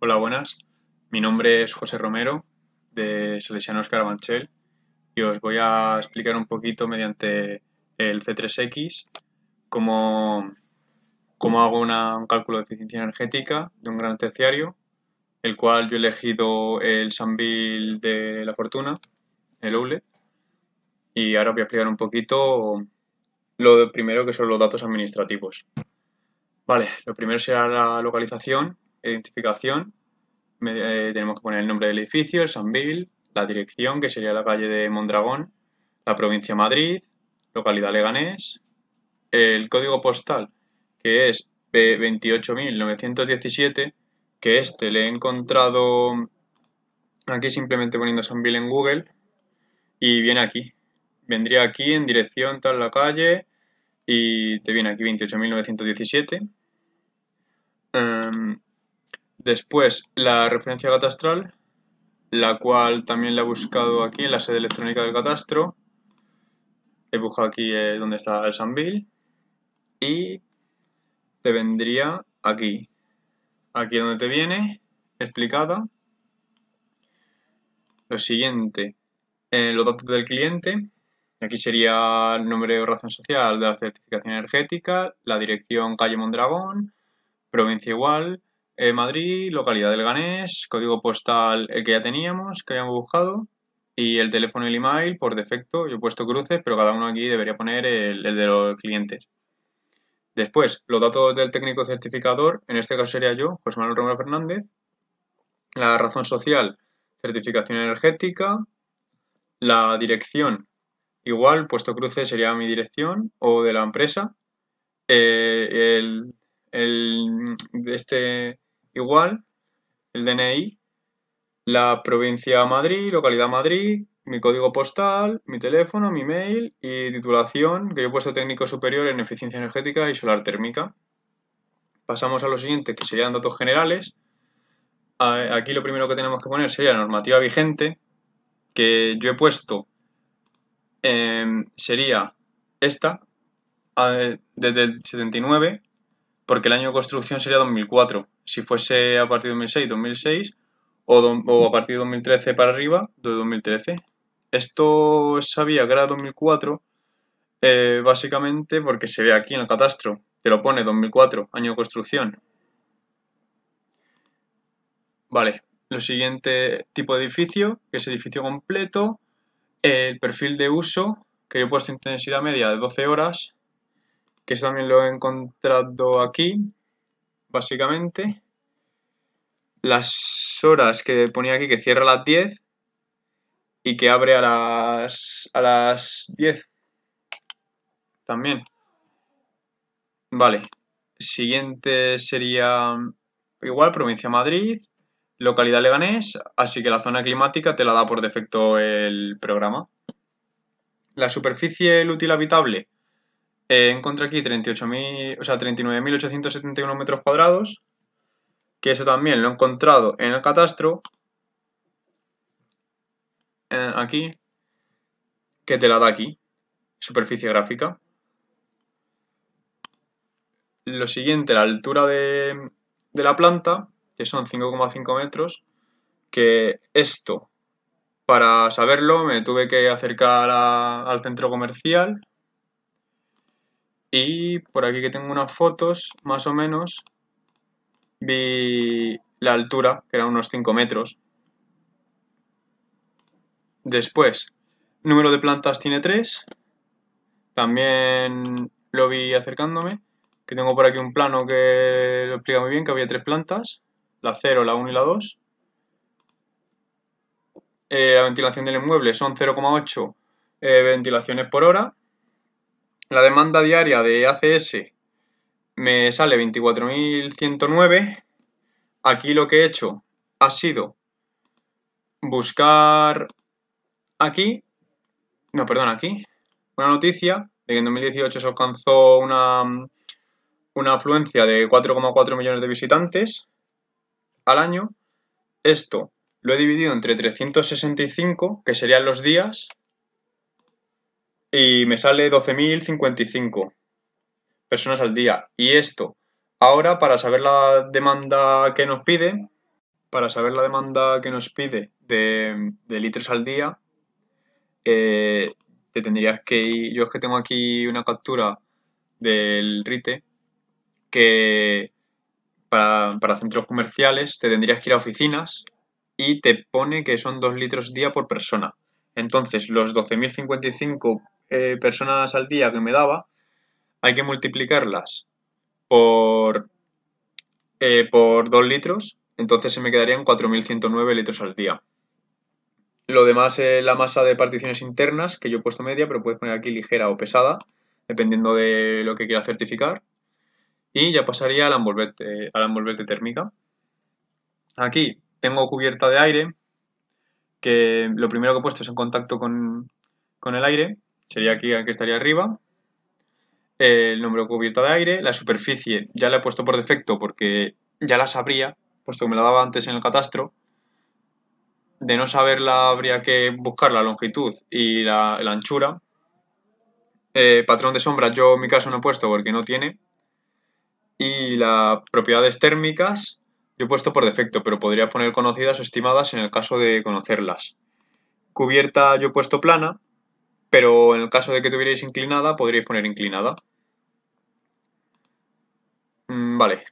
Hola, buenas. Mi nombre es José Romero, de Salesianos Carabanchel, y os voy a explicar un poquito mediante el C3X cómo, cómo hago un cálculo de eficiencia energética de un gran terciario, el cual yo he elegido el Sambil de la Fortuna, el OULE, y ahora voy a explicar un poquito lo primero que son los datos administrativos. Vale, lo primero será la localización identificación eh, tenemos que poner el nombre del edificio, el San la dirección, que sería la calle de Mondragón, la provincia Madrid, localidad Leganés, el código postal, que es 28.917, que este le he encontrado aquí simplemente poniendo San en Google y viene aquí. Vendría aquí en dirección tal la calle y te viene aquí 28.917. Después, la referencia catastral, la cual también la he buscado aquí en la sede electrónica del catastro. He buscado aquí eh, donde está el Sanville y te vendría aquí. Aquí donde te viene, explicada. Lo siguiente, eh, los datos del cliente. Aquí sería el nombre o razón social de la certificación energética, la dirección calle Mondragón, provincia igual, eh, Madrid, localidad del Ganés, código postal el que ya teníamos, que habíamos buscado, y el teléfono y el email por defecto. Yo he puesto cruces, pero cada uno aquí debería poner el, de los clientes. Después, los datos del técnico certificador, en este caso sería yo, José Manuel Romero Fernández. La razón social, certificación energética. La dirección, igual, puesto cruces sería mi dirección o de la empresa. Eh, el, el, este igual, el DNI, la provincia Madrid, localidad Madrid, mi código postal, mi teléfono, mi mail y titulación, que yo he puesto técnico superior en eficiencia energética y solar térmica. Pasamos a lo siguiente, que serían datos generales. Aquí lo primero que tenemos que poner sería la normativa vigente, que yo he puesto em, sería esta, desde el 79, porque el año de construcción sería 2004 si fuese a partir de 2006, 2006, o, a partir de 2013 para arriba, 2013. Esto sabía que era 2004, eh, básicamente porque se ve aquí en el catastro, te lo pone 2004, año de construcción. Vale, lo siguiente tipo de edificio, que es edificio completo, el perfil de uso, que yo he puesto intensidad media de 12 horas, que eso también lo he encontrado aquí, básicamente. Las horas que ponía aquí, que cierra a las 10 y que abre a las, a las 10. También. Vale. Siguiente sería igual, provincia Madrid, localidad Leganés, así que la zona climática te la da por defecto el programa. La superficie el útil habitable, eh, encontré aquí o sea, 39.871 metros cuadrados, que eso también lo he encontrado en el catastro, eh, aquí, que te la da aquí, superficie gráfica. Lo siguiente, la altura de, la planta, que son 5,5 metros, que esto, para saberlo, me tuve que acercar al centro comercial y por aquí que tengo unas fotos, más o menos, vi la altura, que eran unos 5 metros. Después, número de plantas tiene 3. También lo vi acercándome, que tengo por aquí un plano que lo explica muy bien, que había tres plantas, la 0, la 1 y la 2. Eh, la ventilación del inmueble son 0,8 eh, ventilaciones por hora la demanda diaria de ACS me sale 24.109. Aquí lo que he hecho ha sido buscar aquí, no, perdón, aquí, una noticia de que en 2018 se alcanzó una, una afluencia de 4,4 millones de visitantes al año. Esto lo he dividido entre 365, que serían los días, y me sale 12.055 personas al día. Y esto, ahora para saber la demanda que nos pide, para saber la demanda que nos pide de, litros al día, eh, te tendrías que ir, yo es que tengo aquí una captura del RITE, que para, centros comerciales te tendrías que ir a oficinas y te pone que son 2 litros día por persona. Entonces, los 12.055 eh, personas al día que me daba, hay que multiplicarlas por, eh, por 2 litros, entonces se me quedarían 4.109 litros al día. Lo demás es la masa de particiones internas, que yo he puesto media, pero puedes poner aquí ligera o pesada, dependiendo de lo que quieras certificar. Y ya pasaría a la envolvente, eh, térmica. Aquí tengo cubierta de aire, que lo primero que he puesto es en contacto con, con el aire, sería aquí que estaría arriba, eh, el número cubierta de aire, la superficie ya la he puesto por defecto porque ya la sabría, puesto que me la daba antes en el catastro. De no saberla habría que buscar la longitud y la, anchura. Eh, patrón de sombra yo en mi caso no he puesto porque no tiene. Y las propiedades térmicas yo he puesto por defecto, pero podría poner conocidas o estimadas en el caso de conocerlas. Cubierta yo he puesto plana, pero en el caso de que tuvierais inclinada, podríais poner inclinada. Mm, vale.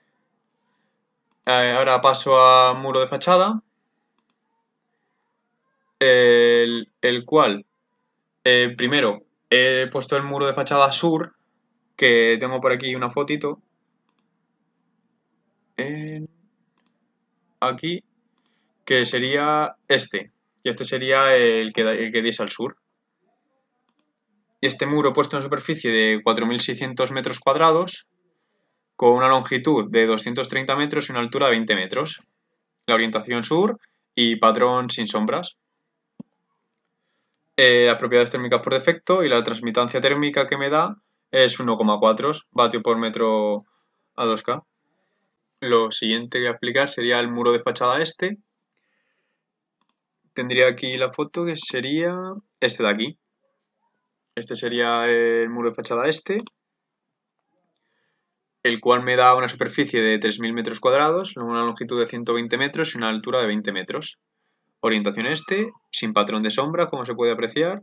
Eh, ahora paso a muro de fachada, el, cual, eh, primero, he puesto el muro de fachada sur, que tengo por aquí una fotito. aquí, que sería este. Y este sería el que, el que diese al sur este muro puesto en superficie de 4.600 metros cuadrados, con una longitud de 230 metros y una altura de 20 metros. La orientación sur y patrón sin sombras. Eh, las propiedades térmicas por defecto y la transmitancia térmica que me da es 1,4 vatio por metro a 2K. Lo siguiente que voy a aplicar sería el muro de fachada este. Tendría aquí la foto que sería este de aquí. Este sería el muro de fachada este, el cual me da una superficie de 3.000 metros cuadrados, una longitud de 120 metros y una altura de 20 metros. Orientación este, sin patrón de sombra, como se puede apreciar,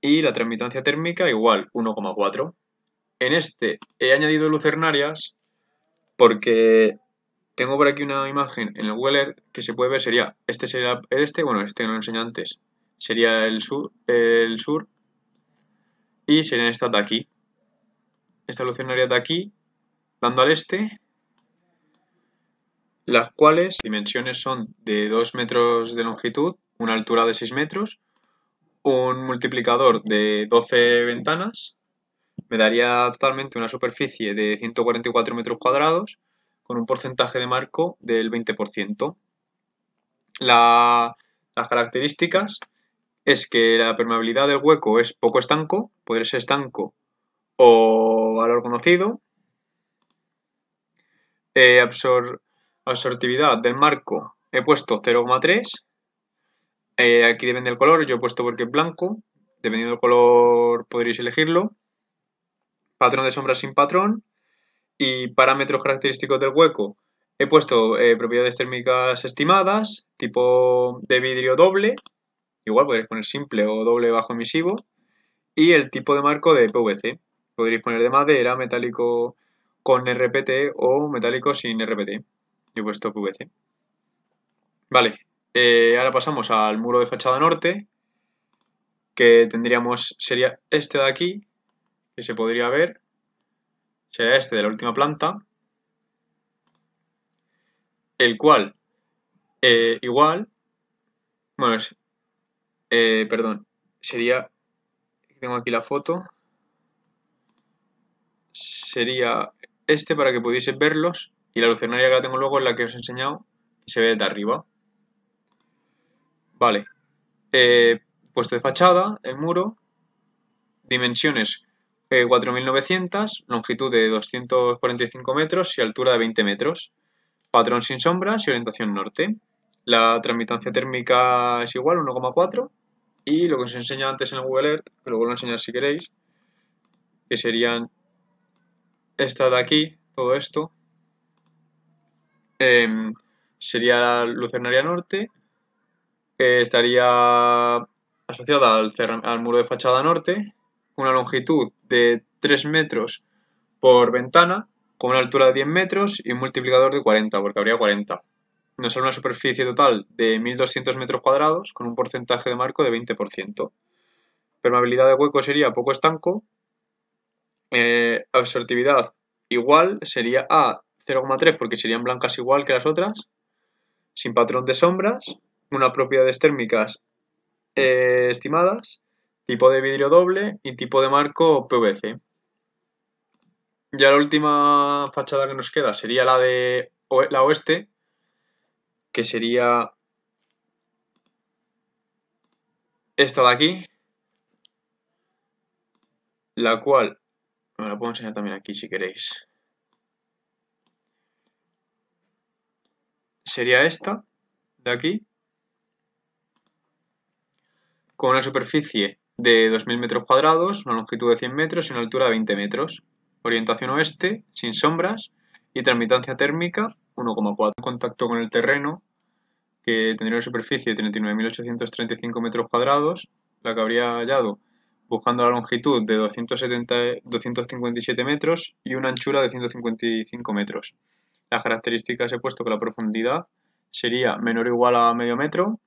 y la transmitancia térmica igual, 1,4. En este he añadido lucernarias porque tengo por aquí una imagen en el Google que se puede ver, sería, este sería este, bueno, este no lo enseñé antes, sería el sur, el sur y serían estas de aquí. Esta evolucionaría de aquí, dando al este, las cuales dimensiones son de 2 metros de longitud, una altura de 6 metros, un multiplicador de 12 ventanas, me daría totalmente una superficie de 144 metros cuadrados con un porcentaje de marco del 20%. las características es que la permeabilidad del hueco es poco estanco, puede ser estanco o valor conocido. Eh, absortividad del marco he puesto 0,3. Eh, aquí depende del color, yo he puesto porque es blanco. Dependiendo del color podréis elegirlo. Patrón de sombra sin patrón. Y parámetros característicos del hueco. He puesto eh, propiedades térmicas estimadas, tipo de vidrio doble, Igual podréis poner simple o doble bajo emisivo. Y el tipo de marco de PVC. Podréis poner de madera, metálico con RPT o metálico sin RPT. Yo he puesto PVC. Vale, eh, ahora pasamos al muro de fachada norte, que tendríamos, sería este de aquí, que se podría ver, sería este de la última planta, el cual, eh, igual, bueno, es, eh, perdón, sería, tengo aquí la foto, sería este para que pudiese verlos y la lucernaria que la tengo luego es la que os he enseñado que se ve desde arriba. Vale, eh, puesto de fachada, el muro, dimensiones 4.900, eh, longitud de 245 metros y altura de 20 metros, patrón sin sombras y orientación norte. La transmitancia térmica es igual, 1,4 y lo que os enseñé antes en el Google Earth, que lo vuelvo a enseñar si queréis, que serían esta de aquí, todo esto, em, sería la Lucernaria Norte, que estaría asociada al, al, muro de fachada norte, una longitud de 3 metros por ventana, con una altura de 10 metros y un multiplicador de 40, porque habría 40 nos sale una superficie total de 1.200 metros cuadrados con un porcentaje de marco de 20%. Permeabilidad de hueco sería poco estanco. Eh, absortividad igual sería A 0,3 porque serían blancas igual que las otras. Sin patrón de sombras. Unas propiedades térmicas eh, estimadas. Tipo de vidrio doble y tipo de marco PVC. Ya la última fachada que nos queda sería la de la oeste, que sería esta de aquí, la cual, me la puedo enseñar también aquí si queréis, sería esta de aquí, con una superficie de 2.000 metros cuadrados, una longitud de 100 metros y una altura de 20 metros, orientación oeste, sin sombras, y transmitancia térmica 1,4. Contacto con el terreno que tendría una superficie de 39.835 metros cuadrados, la que habría hallado buscando la longitud de 270, 257 metros y una anchura de 155 metros. Las características he puesto que la profundidad sería menor o igual a medio metro,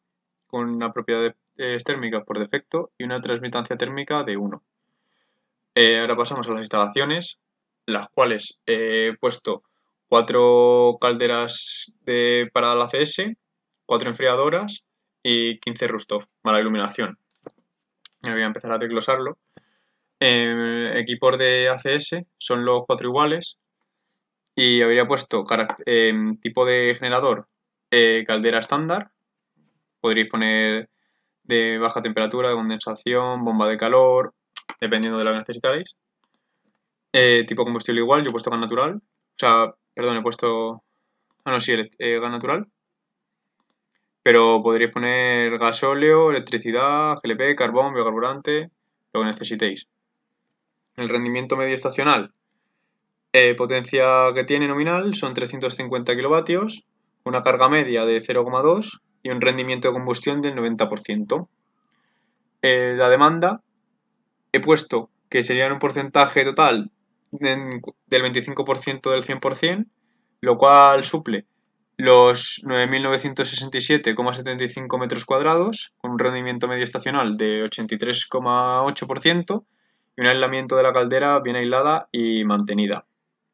con una propiedad eh, térmicas por defecto y una transmitancia térmica de 1. Eh, ahora pasamos a las instalaciones, las cuales eh, he puesto cuatro calderas de, para la CS, 4 enfriadoras y 15 Rustov para iluminación. Voy a empezar a desglosarlo. Eh, equipos de ACS son los cuatro iguales y habría puesto eh, tipo de generador eh, caldera estándar. Podríais poner de baja temperatura, de condensación, bomba de calor, dependiendo de lo que necesitáis. tipo combustible igual, yo he puesto gas natural. O sea, perdón, he puesto... Ah, no, sí, gas natural. Pero podréis poner gasóleo, electricidad, GLP, carbón, biocarburante, lo que necesitéis. El rendimiento medio estacional. Eh, potencia que tiene nominal son 350 kilovatios, una carga media de 0,2 y un rendimiento de combustión del 90%. Eh, la demanda he puesto que sería en un porcentaje total del 25% del 100%, lo cual suple los 9.967,75 metros cuadrados, con un rendimiento medio estacional de 83,8% y un aislamiento de la caldera bien aislada y mantenida.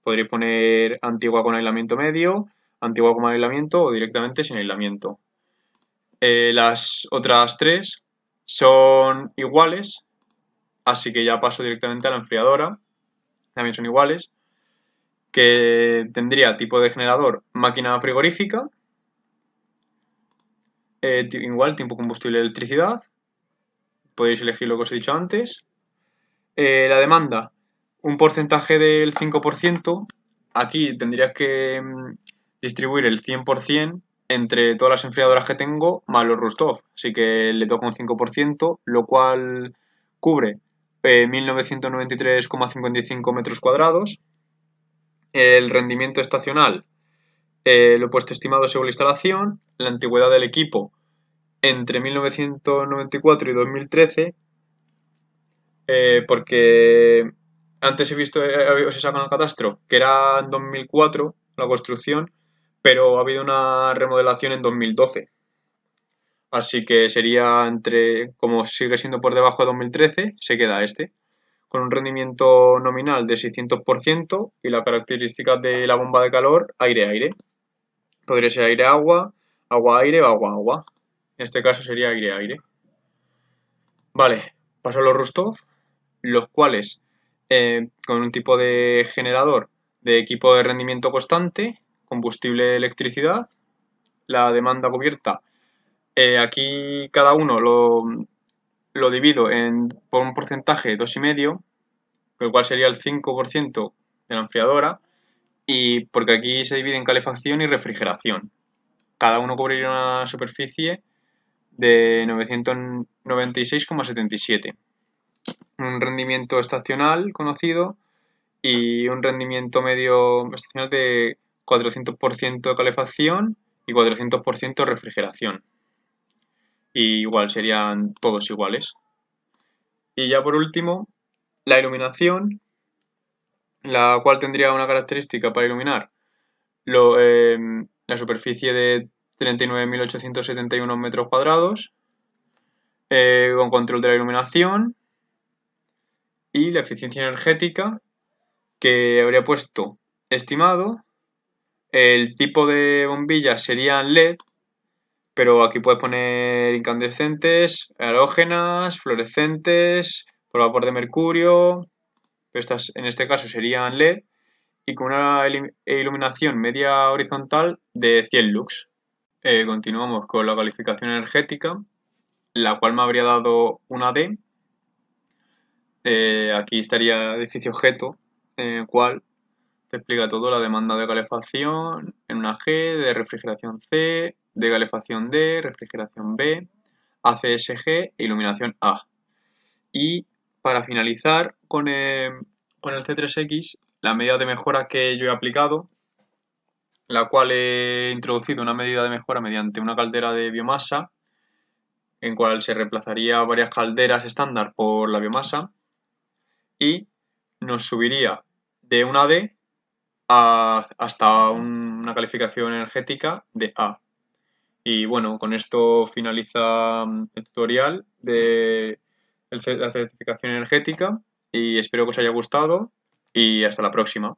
Podréis poner antigua con aislamiento medio, antigua con aislamiento o directamente sin aislamiento. Eh, las otras tres son iguales, así que ya paso directamente a la enfriadora. También son iguales que tendría tipo de generador máquina frigorífica, eh, igual tiempo combustible electricidad, podéis elegir lo que os he dicho antes, eh, la demanda, un porcentaje del 5%, aquí tendrías que mm, distribuir el 100% entre todas las enfriadoras que tengo más los Rustov. Así que le toca un 5%, lo cual cubre 1993,55 eh, metros cuadrados el rendimiento estacional, eh, lo lo puesto estimado según la instalación, la antigüedad del equipo entre 1994 y 2013, eh, porque antes he visto, eh, se el catastro, que era en 2004 la construcción, pero ha habido una remodelación en 2012. Así que sería entre, como sigue siendo por debajo de 2013, se queda este con un rendimiento nominal de 600% y la característica de la bomba de calor aire-aire. Podría ser aire-agua, agua-aire o agua-agua. En este caso sería aire-aire. Vale, paso a los Rostov, los cuales eh, con un tipo de generador de equipo de rendimiento constante, combustible, electricidad, la demanda cubierta. Eh, aquí cada uno lo, lo divido en, por un porcentaje de 2,5, el cual sería el 5% de la enfriadora, y porque aquí se divide en calefacción y refrigeración. Cada uno cubriría una superficie de 996,77. Un rendimiento estacional conocido y un rendimiento medio estacional de 400% de calefacción y 400% refrigeración y igual serían todos iguales. Y ya por último, la iluminación, la cual tendría una característica para iluminar em, la superficie de 39.871 metros cuadrados, eh, con control de la iluminación y la eficiencia energética que habría puesto estimado. El tipo de bombillas serían LED, pero aquí puedes poner incandescentes, halógenas, fluorescentes, por vapor de mercurio, estas en este caso serían LED, y con una iluminación media horizontal de 100 lux. Eh, continuamos con la calificación energética, la cual me habría dado una D. Eh, aquí estaría el edificio objeto, en el cual explica todo, la demanda de calefacción en una G, de refrigeración C, de calefacción D, refrigeración B, ACSG e iluminación A. Y para finalizar con, eh, el C3X, la medida de mejora que yo he aplicado, la cual he introducido una medida de mejora mediante una caldera de biomasa, en cual se reemplazaría varias calderas estándar por la biomasa, y nos subiría de una D hasta una calificación energética de A. Y bueno, con esto finaliza mm, el tutorial de la certificación energética y espero que os haya gustado y hasta la próxima.